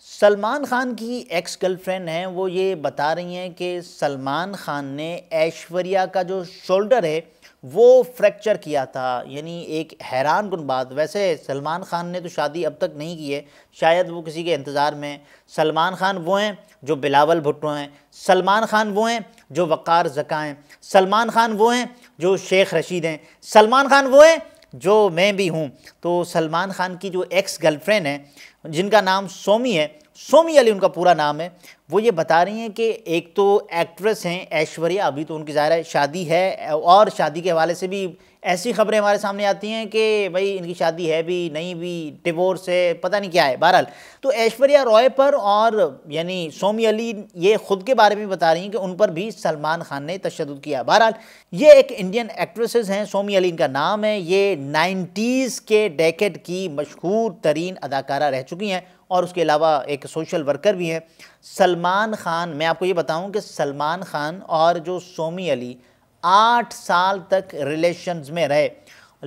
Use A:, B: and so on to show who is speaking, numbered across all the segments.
A: सलमान खान की ex girlfriend हैं वो ये बता रही हैं कि सलमान खान ने ऐश्वर्या का जो शोल्डर है वो फ्रैक्चर किया था यानी एक हैरान कन बात वैसे सलमान खान ने तो शादी अब तक नहीं की है शायद वो किसी के इंतज़ार में सलमान खान वो हैं जो बिलावल भुट्टो हैं सलमान खान वो हैं जो वक़ार जका हैं सलमान खान वो हैं जो शेख रशीद हैं सलमान खान वो हैं जो मैं भी हूँ तो सलमान खान की जो एक्स गर्लफ्रेंड है जिनका नाम सोमी है सोमी अली उनका पूरा नाम है वो ये बता रही हैं कि एक तो एक्ट्रेस हैं ऐश्वर्या अभी तो उनकी ज़ाहिर है शादी है और शादी के हवाले से भी ऐसी खबरें हमारे सामने आती हैं कि भाई इनकी शादी है भी नहीं भी डिवोर्स है पता नहीं क्या है बहरहाल तो ऐश्वर्या रॉय पर और यानी सोमी अली ये ख़ुद के बारे में बता रही हैं कि उन पर भी सलमान खान ने तशद किया बहरहाल ये एक इंडियन एक्ट्रेसेस हैं सोमी अली इनका नाम है ये नाइन्टीज़ के डेकेट की मशहूर तरीन अदाकारा रह चुकी हैं और उसके अलावा एक सोशल वर्कर भी हैं सलमान ख़ान मैं आपको ये बताऊं कि सलमान ख़ान और जो सोमी अली आठ साल तक रिलेशंस में रहे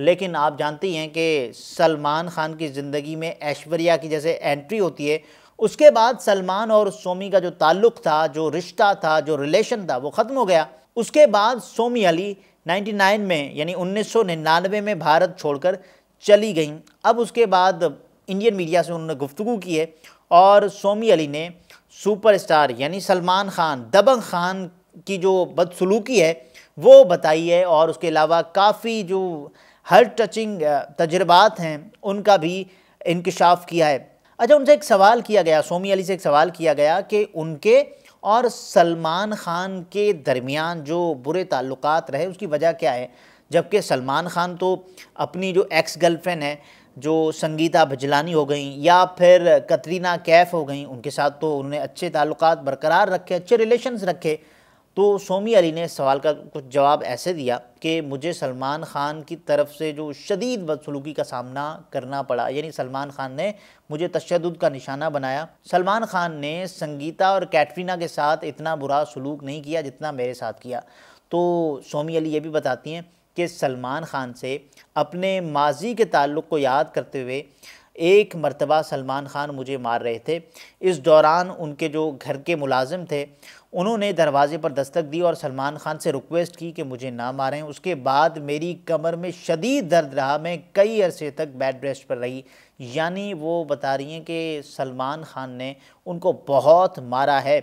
A: लेकिन आप जानती हैं कि सलमान ख़ान की ज़िंदगी में ऐश्वर्या की जैसे एंट्री होती है उसके बाद सलमान और सोमी का जो ताल्लुक़ था जो रिश्ता था जो रिलेशन था वो ख़त्म हो गया उसके बाद सोमी अली 99 में यानी 1999 में भारत छोड़कर चली गई अब उसके बाद इंडियन मीडिया से उन्होंने गुफ्तु की है और सोमी अली ने सुपरस्टार यानी सलमान खान दबंग खान की जो बदसलूकी है वो बताई है और उसके अलावा काफ़ी जो हर टचिंग तजर्बात हैं उनका भी इंकशाफ किया है अच्छा उनसे एक सवाल किया गया सोमी अली से एक सवाल किया गया कि उनके और सलमान खान के दरमियान जो बुरे ताल्लुकात रहे उसकी वजह क्या है जबकि सलमान खान तो अपनी जो एक्स गर्लफ्रेंड है जो संगीता भजलानी हो गई या फिर कतरीना कैफ हो गई उनके साथ तो उन्होंने अच्छे ताल्लुक बरकरार रखे अच्छे रिलेशंस रखे तो सोमी अली ने सवाल का कुछ जवाब ऐसे दिया कि मुझे सलमान ख़ान की तरफ से जो शदीद बदसलूकी का सामना करना पड़ा यानी सलमान ख़ान ने मुझे तशद का निशाना बनाया सलमान ख़ान ने संगीता और कैटरीना के साथ इतना बुरा सलूक नहीं किया जितना मेरे साथ किया तो सोमी अली ये भी बताती हैं कि सलमान ख़ान से अपने माजी के ताल्लुक़ को याद करते हुए एक मरतबा सलमान ख़ान मुझे मार रहे थे इस दौरान उनके जो घर के मुलाजिम थे उन्होंने दरवाज़े पर दस्तक दी और सलमान ख़ान से रिक्वेस्ट की कि मुझे ना मारें उसके बाद मेरी कमर में शदीद दर्द रहा मैं कई अरसे तक बेड रेस्ट पर रही यानी वो बता रही हैं कि सलमान ख़ान ने उनको बहुत मारा है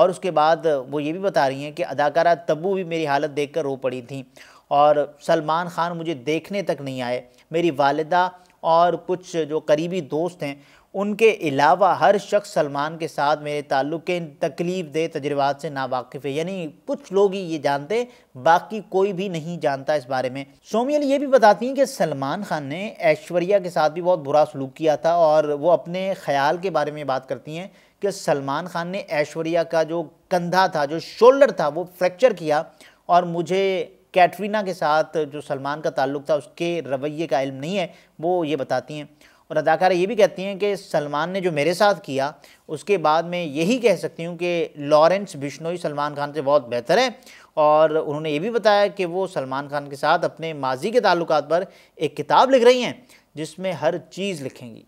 A: और उसके बाद वो ये भी बता रही हैं कि अदाकारा तब्बू भी मेरी हालत देख कर रो पड़ी थी और सलमान ख़ान मुझे देखने तक नहीं आए मेरी वालदा और कुछ जो करीबी दोस्त हैं उनके अलावा हर शख्स सलमान के साथ मेरे ताल्लुक़ के तकलीफ़ दे तजर्बात से नावाकफ़ है यानी कुछ लोग ही ये जानते बाकी कोई भी नहीं जानता इस बारे में सोमियल ये भी बताती हैं कि सलमान खान ने ऐश्वर्या के साथ भी बहुत बुरा सलूक किया था और वो अपने ख्याल के बारे में बात करती हैं कि सलमान खान ने ऐश्वर्या का जो कंधा था जो शोल्डर था वो फ्रैक्चर किया और मुझे कैटरीना के साथ जो सलमान का ताल्लुक था उसके रवैये का इल्म नहीं है वो ये बताती हैं और अदाकारा ये भी कहती हैं कि सलमान ने जो मेरे साथ किया उसके बाद मैं यही कह सकती हूँ कि लॉरेंस बिश्नोई सलमान खान से बहुत बेहतर है और उन्होंने ये भी बताया कि वो सलमान खान के साथ अपने माजी के ताल्लुक पर एक किताब लिख रही हैं जिसमें हर चीज़ लिखेंगी